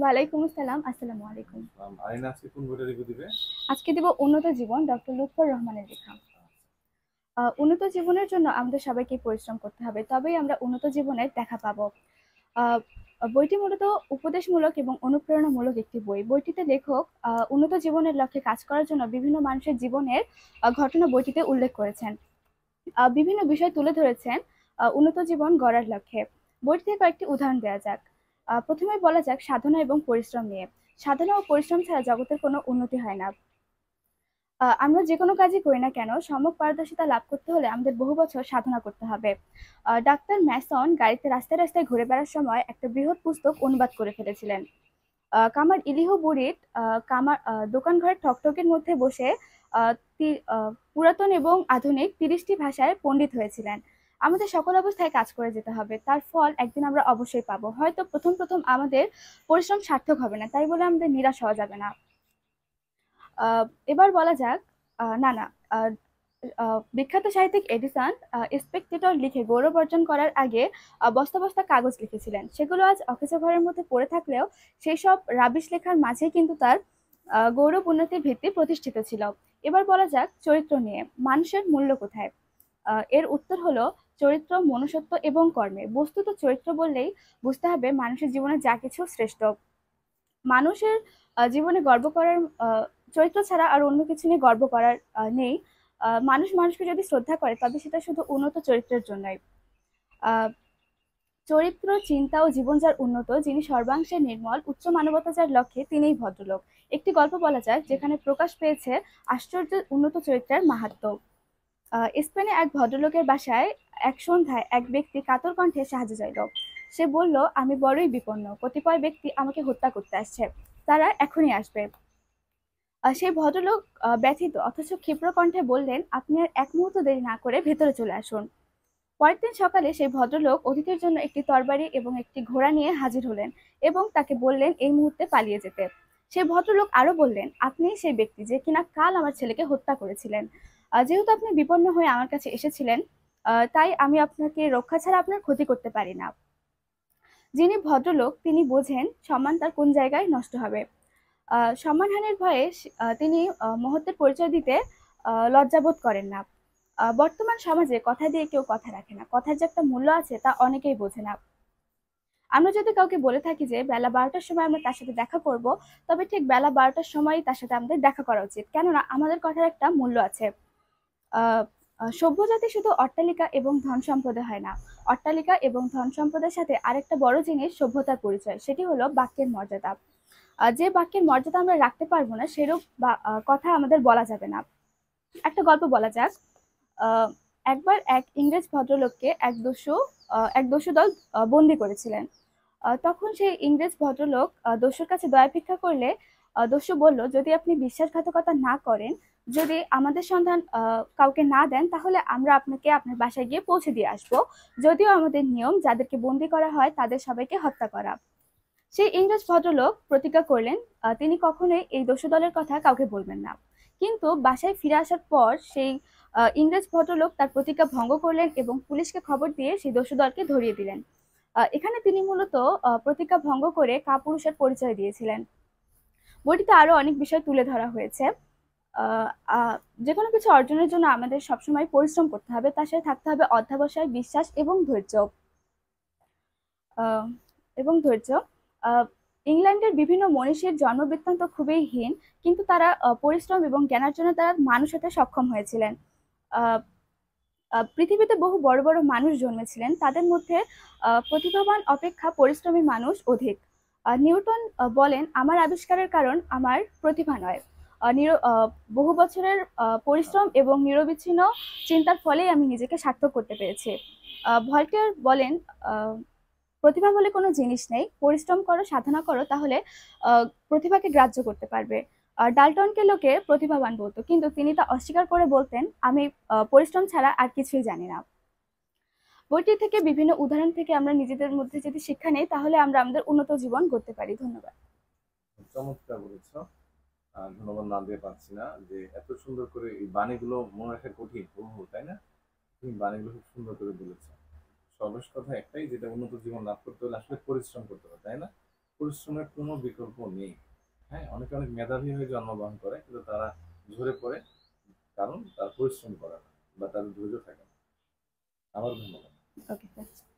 ওয়ালাইকুম আসসালাম আসসালামু আলাইকুম আইনা আজকে কোন বইটা রিভিউ দিবে আজকে উন্নত জীবন ডক্টর লুৎফর রহমানের লেখা উন্নত জীবনের জন্য আমাদের সবাইকে পরিশ্রম করতে হবে তবেই আমরা উন্নত জীবনের দেখা বইটি মূলত উপদেশমূলক এবং অনুপ্রেরণামূলক একটি বই বইটিতে লেখক উন্নত জীবনের লক্ষ্যে কাজ করার জন্য বিভিন্ন মানুষের জীবনের ঘটনা বইটিতে উল্লেখ করেছেন বিভিন্ন বিষয় তুলে ধরেছেন উন্নত জীবন গড়ার লক্ষ্যে বইটিতে কয়েকটি উদাহরণ দেওয়া যাক প্রথমে বলা যাক সাধনা এবং পরিশ্রম নিয়ে সাধনা ও পরিশ্রম ছাড়া জগতের কোনো উন্নতি হয় না আমরা যে কোনো কাজই করি না কেন সম্যক পারদর্শিতা লাভ করতে হলে আমাদের বহু বছর সাধনা করতে হবে ডাক্তার ম্যাসন গাড়িতে রাস্তায় রাস্তায় ঘুরে বেড়ার সময় একটা বৃহৎ পুস্তক অনুবাদ করে ফেলেছিলেন কামার ইলিহু বুড়িট কামার দোকানঘরের ঠকঠকের মধ্যে বসে পুরাতন এবং আধুনিক তিরিশটি ভাষায় পণ্ডিত হয়েছিলেন আমাদের সকল অবস্থায় কাজ করে যেতে হবে তার ফল একদিন আমরা অবশ্যই পাবো হয়তো প্রথম প্রথম আমাদের পরিশ্রম সার্থক হবে না তাই বলে আমাদের নিরাশ হওয়া যাবে না এবার বলা যাক না না বিখ্যাত সাহিত্যিক এডিসন স্পেকটেটর লিখে গৌরব অর্জন করার আগে বস্তা বস্তা কাগজ লিখেছিলেন সেগুলো আজ অফিসের ঘরের মধ্যে পড়ে থাকলেও সেই সব রাবিশ লেখার মাঝে কিন্তু তার গৌরব উন্নতির ভিত্তি প্রতিষ্ঠিত ছিল এবার বলা যাক চরিত্র নিয়ে মানুষের মূল্য কোথায় এর উত্তর হলো চরিত্র মনুষ্যত্ব এবং কর্মে বস্তুত চরিত্র বললেই বুঝতে হবে মানুষের জীবনে যা কিছু শ্রেষ্ঠ মানুষের জীবনে গর্ব করার চরিত্র ছাড়া আর অন্য কিছু নিয়ে গর্ব করার নেই মানুষ মানুষকে যদি শ্রদ্ধা করে তবে সেটা শুধু উন্নত চরিত্রের জন্যই চরিত্র চিন্তা ও জীবন যার উন্নত যিনি সর্বাংশে নির্মল উচ্চ মানবতা যার লক্ষ্যে তিনিই ভদ্রলোক একটি গল্প বলা যায় যেখানে প্রকাশ পেয়েছে আশ্চর্য উন্নত চরিত্রের মাহাত্ম্য স্পেনে এক ভদ্রলোকের বাসায় এক সন্ধ্যায় এক ব্যক্তি কাতর কণ্ঠে সাহায্য চাইল সে বলল আমি বড়ই বিপন্ন কতিপয় ব্যক্তি আমাকে হত্যা করতে আসছে তারা এখনই আসবে সেই ভদ্রলোক ব্যথিত অথচ ক্ষিপ্র কণ্ঠে বললেন আপনি আর এক মুহূর্ত দেরি না করে ভেতরে চলে আসুন পরের দিন সকালে সেই ভদ্রলোক অতীতের জন্য একটি তরবারি এবং একটি ঘোড়া নিয়ে হাজির হলেন এবং তাকে বললেন এই মুহূর্তে পালিয়ে যেতে সেই ভদ্রলোক আরও বললেন আপনি সেই ব্যক্তি যে কিনা কাল আমার ছেলেকে হত্যা করেছিলেন যেহেতু আপনি বিপন্ন হয়ে আমার কাছে এসেছিলেন তাই আমি আপনাকে রক্ষা ছাড়া আপনার ক্ষতি করতে পারি না যিনি ভদ্রলোক তিনি বোঝেন সম্মান তার কোন জায়গায় নষ্ট হবে সম্মানহানির ভয়ে তিনি মহত্বের পরিচয় দিতে লজ্জাবোধ করেন না বর্তমান সমাজে কথা দিয়ে কেউ কথা রাখে না কথার যে একটা মূল্য আছে তা অনেকেই বোঝে না আমরা যদি কাউকে বলে থাকি যে বেলা বারোটার সময় আমরা তার সাথে দেখা করব তবে ঠিক বেলা বারোটার সময় তার সাথে আমাদের দেখা করা উচিত কেননা আমাদের কথার একটা মূল্য আছে জাতি শুধু অট্টালিকা এবং ধন সম্পদে হয় না অট্টালিকা এবং ধন সম্পদের সাথে আরেকটা বড় জিনিস সভ্যতার পরিচয় সেটি হলো বাক্যের মর্যাদা যে বাক্যের মর্যাদা আমরা রাখতে পারবো না সেরূপ কথা আমাদের বলা যাবে না একটা গল্প বলা যাক একবার এক ইংরেজ ভদ্রলোককে এক দস্যু এক দস্যু দল বন্দি করেছিলেন তখন সেই ইংরেজ ভদ্রলোক দস্যুর কাছে দয়া ভিক্ষা করলে দস্যু বলল যদি আপনি বিশ্বাসঘাতকতা না করেন যদি আমাদের সন্ধান কাউকে না দেন তাহলে আমরা আপনাকে আপনার বাসায় গিয়ে পৌঁছে দিয়ে আসব যদিও আমাদের নিয়ম যাদেরকে বন্দি করা হয় তাদের সবাইকে হত্যা করা সেই ইংরেজ ভদ্রলোক প্রতিজ্ঞা করলেন তিনি কখনোই এই দস্যু দলের কথা কাউকে বলবেন না কিন্তু বাসায় ফিরে আসার পর সেই ইংরেজ ভদ্রলোক তার প্রতিজ্ঞা ভঙ্গ করলেন এবং পুলিশকে খবর দিয়ে সেই দস্যু দলকে ধরিয়ে দিলেন এখানে তিনি মূলত প্রতিজ্ঞা ভঙ্গ করে কাপুরুষের পরিচয় দিয়েছিলেন বইটিতে আরও অনেক বিষয় তুলে ধরা হয়েছে যে কোনো কিছু অর্জনের জন্য আমাদের সবসময় পরিশ্রম করতে হবে তার সাথে থাকতে হবে অধ্যাবসায় বিশ্বাস এবং ধৈর্য এবং ধৈর্য ইংল্যান্ডের বিভিন্ন মনীষীর জন্মবৃত্তান্ত খুবই হীন কিন্তু তারা পরিশ্রম এবং জ্ঞানার্জনে তারা মানুষ হতে সক্ষম হয়েছিলেন পৃথিবীতে বহু বড় বড় মানুষ জন্মেছিলেন তাদের মধ্যে প্রতিভাবান অপেক্ষা পরিশ্রমী মানুষ অধিক নিউটন বলেন আমার আবিষ্কারের কারণ আমার প্রতিভা নয় বহু বছরের পরিশ্রম এবং নিরবিচ্ছিন্ন চিন্তার ফলেই আমি নিজেকে সার্থক করতে পেরেছি ভল্টেয়ার বলেন প্রতিভা বলে কোনো জিনিস নেই পরিশ্রম করো সাধনা করো তাহলে প্রতিভাকে গ্রাহ্য করতে পারবে ডালটনকে লোকে প্রতিভাবান বলতো কিন্তু তিনি তা অস্বীকার করে বলতেন আমি পরিশ্রম ছাড়া আর কিছুই জানি না বইটি থেকে বিভিন্ন উদাহরণ থেকে আমরা নিজেদের মধ্যে যদি শিক্ষা নেই তাহলে আমরা আমাদের উন্নত জীবন করতে পারি ধন্যবাদ চমৎকার বলেছ ধন্যবাদ না দিয়ে পারছি না যে এত সুন্দর করে এই বাণীগুলো মনে রাখা কঠিন প্রভু তাই না তুমি বাণীগুলো খুব সুন্দর করে বলেছ সর্বশ কথা একটাই যেটা উন্নত জীবন লাভ করতে হলে আসলে পরিশ্রম করতে হবে তাই না পরিশ্রমের কোনো বিকল্প নেই হ্যাঁ অনেকে অনেক মেধাবী হয়ে জন্মগ্রহণ করে কিন্তু তারা ঝরে পড়ে কারণ তার পরিশ্রম করা না বা তার ধৈর্য থাকে না আমার ধন্যবাদ ওকে